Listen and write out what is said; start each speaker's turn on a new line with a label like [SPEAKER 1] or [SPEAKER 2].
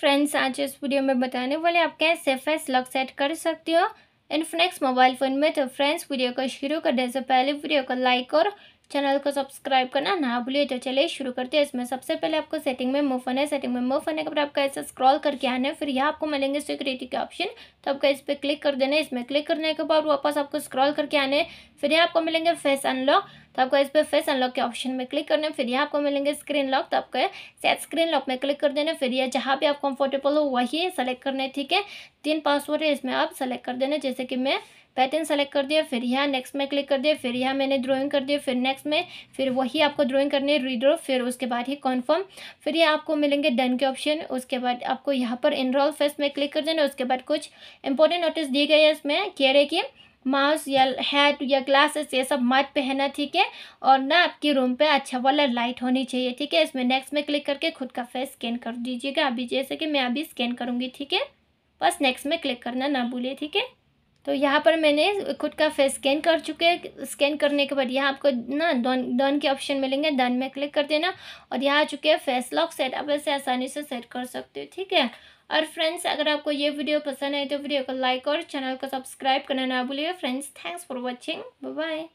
[SPEAKER 1] friends आज इस video में बताने वाले आप कैसे फेस लॉक सेट कर सकते हो इनफिनिक्स मोबाइल फ़ोन में तो फ्रेंड्स वीडियो को शुरू करने से पहले वीडियो को लाइक और चैनल को सब्सक्राइब करना ना भूलिए तो चलिए शुरू करते हैं इसमें सबसे पहले आपको सेटिंग में मूव है सेटिंग में मूव होने के बाद आपका ऐसे स्क्रॉल करके आना है फिर यहाँ आपको मिलेंगे सिक्योरिटी के ऑप्शन तो आपका इस पर क्लिक कर देना है इसमें क्लिक करने के बाद वापस आपको स्क्रॉल करके आने फिर यहाँ आपको मिलेंगे फेस अनलॉक तो आपको इस पर फेस अनलॉक के ऑप्शन में क्लिक करना है फिर यहाँ आपको मिलेंगे स्क्रीन लॉक तो आपको सेट स्क्रीन लॉक में क्लिक कर देना फिर यह जहाँ भी आप कंफर्टेबल हो वही सेलेक्ट करना है ठीक है तीन पासवर्ड है इसमें आप सेलेक्ट कर देना जैसे कि मैं पैटर्न सेलेक्ट कर दिया फिर यहाँ नेक्स्ट में क्लिक कर दिया फिर यहाँ मैंने ड्राइंग कर दिया फिर नेक्स्ट में फिर वही आपको ड्राइंग करनी है रीड्रो फिर उसके बाद ही कन्फर्म फिर ये आपको मिलेंगे डन के ऑप्शन उसके बाद आपको यहाँ पर इनरोल फेस्ट में क्लिक कर देना उसके बाद कुछ इंपॉर्टेंट नोटिस दिए गए हैं इसमें कह रहे कि माउस या हैट या ग्लासेस ये सब मत पहनना ठीक है और ना आपकी रूम पे अच्छा वाला लाइट होनी चाहिए ठीक है इसमें नेक्स्ट में क्लिक करके खुद का फेस स्कैन कर दीजिएगा अभी जैसे कि मैं अभी स्कैन करूँगी ठीक है बस नेक्स्ट में क्लिक करना ना भूलिए ठीक है तो यहाँ पर मैंने खुद का फेस स्कैन कर चुके हैं स्कैन करने के बाद यहाँ आपको ना डन डन के ऑप्शन मिलेंगे डन में क्लिक कर देना और यहाँ आ चुके हैं फेस लॉक सेट आप ऐसे आसानी से सेट कर सकते हो ठीक है और फ्रेंड्स अगर आपको ये वीडियो पसंद आए तो वीडियो को लाइक और चैनल को सब्सक्राइब करना ना भूलिए friends thanks for watching bye